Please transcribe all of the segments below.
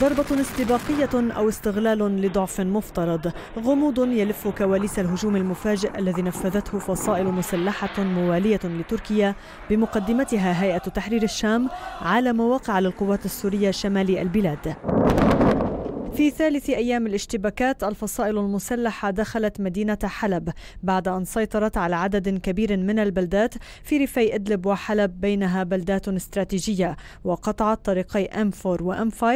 ضربة استباقية أو استغلال لضعف مفترض غموض يلف كواليس الهجوم المفاجئ الذي نفذته فصائل مسلحة موالية لتركيا بمقدمتها هيئة تحرير الشام على مواقع للقوات السورية شمال البلاد في ثالث أيام الاشتباكات الفصائل المسلحة دخلت مدينة حلب بعد أن سيطرت على عدد كبير من البلدات في ريفي إدلب وحلب بينها بلدات استراتيجية وقطعت طريقي M4 وM5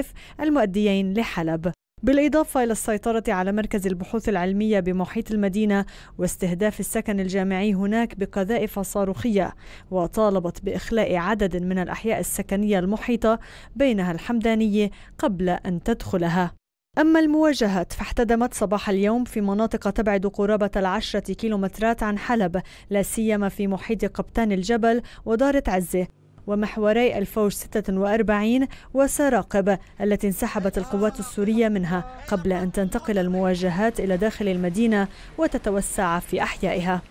المؤديين لحلب بالإضافة إلى السيطرة على مركز البحوث العلمية بمحيط المدينة واستهداف السكن الجامعي هناك بقذائف صاروخية وطالبت بإخلاء عدد من الأحياء السكنية المحيطة بينها الحمدانية قبل أن تدخلها أما المواجهات فاحتدمت صباح اليوم في مناطق تبعد قرابة العشرة كيلومترات عن حلب لا سيما في محيط قبتان الجبل ودارة عزة ومحوري الفوج 46 وسراقب التي انسحبت القوات السورية منها قبل أن تنتقل المواجهات إلى داخل المدينة وتتوسع في أحيائها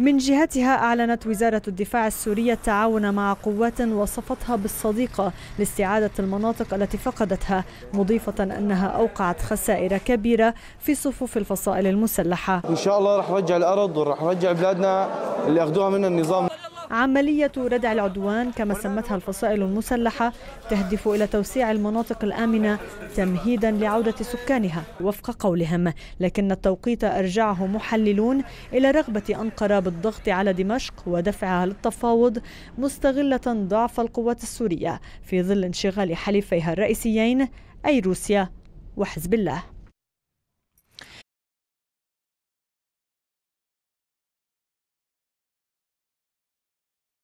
من جهتها أعلنت وزارة الدفاع السورية التعاون مع قوات وصفتها بالصديقة لاستعادة المناطق التي فقدتها مضيفة أنها أوقعت خسائر كبيرة في صفوف الفصائل المسلحة إن شاء الله رح نرجع الأرض ورح نرجع بلادنا اللي أخذوها منا النظام عملية ردع العدوان كما سمتها الفصائل المسلحة تهدف إلى توسيع المناطق الآمنة تمهيدا لعودة سكانها وفق قولهم لكن التوقيت أرجعه محللون إلى رغبة أنقرة بالضغط على دمشق ودفعها للتفاوض مستغلة ضعف القوات السورية في ظل انشغال حليفيها الرئيسيين أي روسيا وحزب الله